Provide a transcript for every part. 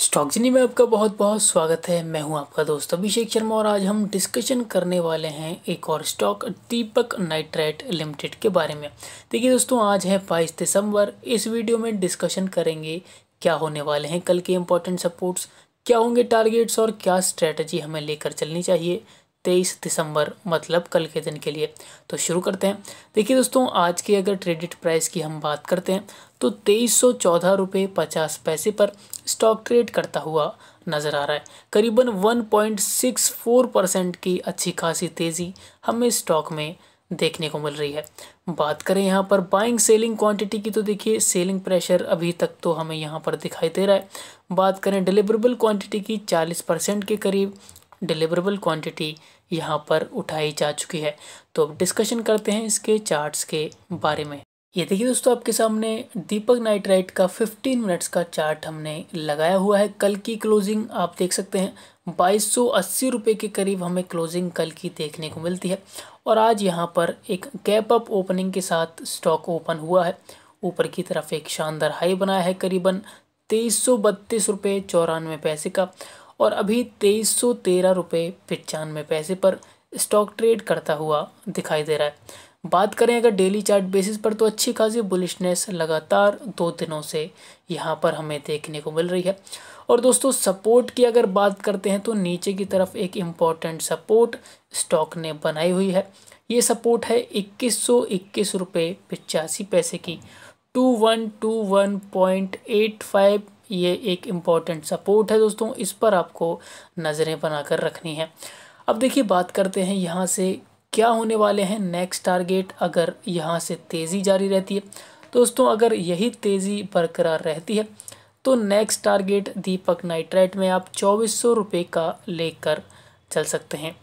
stock जिनी में आपका बहुत बहुत स्वागत है मैं हूं आपका दोस्त अभिषेक शर्मा और आज हम डिस्कशन करने वाले हैं एक और स्टॉक दीपक नाइट्राइट लिमिटेड के बारे में देखिए दोस्तों आज है बाईस दिसंबर इस वीडियो में डिस्कशन करेंगे क्या होने वाले हैं कल के इम्पोर्टेंट सपोर्ट्स क्या होंगे टारगेट्स और क्या स्ट्रैटेजी हमें लेकर चलनी चाहिए तेईस दिसंबर मतलब कल के दिन के लिए तो शुरू करते हैं देखिए दोस्तों आज की अगर ट्रेडिट प्राइस की हम बात करते हैं तो तेईस सौ चौदह रुपये पचास पैसे पर स्टॉक ट्रेड करता हुआ नज़र आ रहा है करीबन one point six four percent की अच्छी खासी तेज़ी हमें स्टॉक में देखने को मिल रही है बात करें यहाँ पर बाइंग सेलिंग क्वांटिटी की तो देखिए सेलिंग प्रेशर अभी तक तो हमें यहाँ पर दिखाई दे रहा है बात करें डिलीवरेबल क्वांटिटी की 40 परसेंट के करीब डिलीवरेबल क्वांटिटी यहाँ पर उठाई जा चुकी है तो अब डिस्कशन करते हैं इसके चार्ट्स के बारे में ये देखिए दोस्तों आपके सामने दीपक नाइट्राइट का 15 मिनट्स का चार्ट हमने लगाया हुआ है कल की क्लोजिंग आप देख सकते हैं बाईस रुपए के करीब हमें क्लोजिंग कल की देखने को मिलती है और आज यहाँ पर एक गैप अप ओपनिंग के साथ स्टॉक ओपन हुआ है ऊपर की तरफ एक शानदार हाई बनाया है करीबन तेईस सौ बत्तीस रुपये चौरानवे पैसे का और अभी तेईस सौ तेरह रुपये पचानवे पैसे पर स्टॉक ट्रेड करता हुआ दिखाई दे रहा है बात करें अगर डेली चार्ट बेसिस पर तो अच्छी खासी बुलिशनेस लगातार दो दिनों से यहाँ पर हमें देखने को मिल रही है और दोस्तों सपोर्ट की अगर बात करते हैं तो नीचे की तरफ एक इम्पॉर्टेंट सपोर्ट स्टॉक ने बनाई हुई है ये सपोर्ट है इक्कीस सौ इक्कीस रुपये पचासी पैसे की two one two one point eight five ये एक इम्पॉर्टेंट सपोर्ट है दोस्तों इस पर आपको नज़रें बनाकर रखनी है अब देखिए बात करते हैं यहाँ से क्या होने वाले हैं नेक्स्ट टारगेट अगर यहाँ से तेज़ी जारी रहती है दोस्तों अगर यही तेज़ी बरकरार रहती है तो नेक्स्ट टारगेट दीपक नाइट्राइट में आप चौबीस सौ रुपये का लेकर चल सकते हैं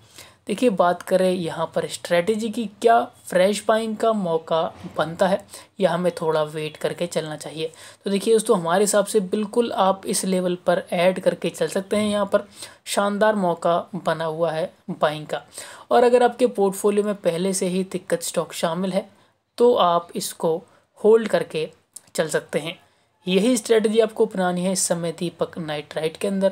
देखिए बात करें यहाँ पर स्ट्रेटजी की क्या फ्रेश बाइंग का मौका बनता है या हमें थोड़ा वेट करके चलना चाहिए तो देखिए दोस्तों हमारे हिसाब से बिल्कुल आप इस लेवल पर ऐड करके चल सकते हैं यहाँ पर शानदार मौका बना हुआ है बाइंग का और अगर आपके पोर्टफोलियो में पहले से ही दिक्कत स्टॉक शामिल है तो आप इसको होल्ड करके चल सकते हैं यही स्ट्रेटजी आपको अपनानी है इस समय दीपक नाइट राइट के अंदर